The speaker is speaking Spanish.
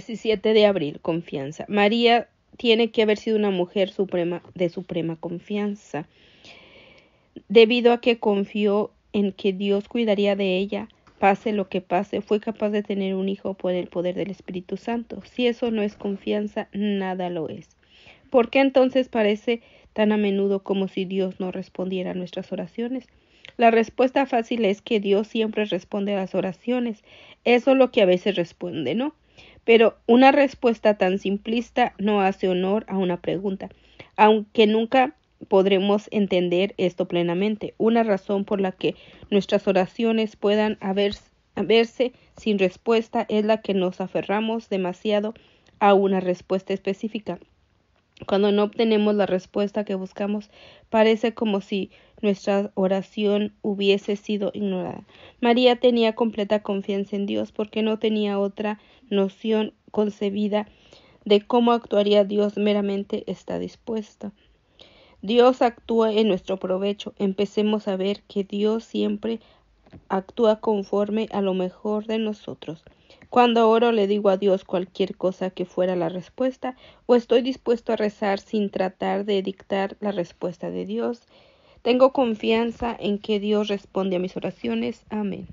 17 de abril, confianza. María tiene que haber sido una mujer suprema de suprema confianza, debido a que confió en que Dios cuidaría de ella, pase lo que pase, fue capaz de tener un hijo por el poder del Espíritu Santo. Si eso no es confianza, nada lo es. ¿Por qué entonces parece tan a menudo como si Dios no respondiera a nuestras oraciones? La respuesta fácil es que Dios siempre responde a las oraciones. Eso es lo que a veces responde, ¿no? Pero una respuesta tan simplista no hace honor a una pregunta, aunque nunca podremos entender esto plenamente. Una razón por la que nuestras oraciones puedan verse sin respuesta es la que nos aferramos demasiado a una respuesta específica. Cuando no obtenemos la respuesta que buscamos, parece como si nuestra oración hubiese sido ignorada. María tenía completa confianza en Dios porque no tenía otra noción concebida de cómo actuaría Dios meramente está dispuesta. Dios actúa en nuestro provecho. Empecemos a ver que Dios siempre actúa conforme a lo mejor de nosotros. Cuando oro le digo a Dios cualquier cosa que fuera la respuesta, o estoy dispuesto a rezar sin tratar de dictar la respuesta de Dios. Tengo confianza en que Dios responde a mis oraciones. Amén.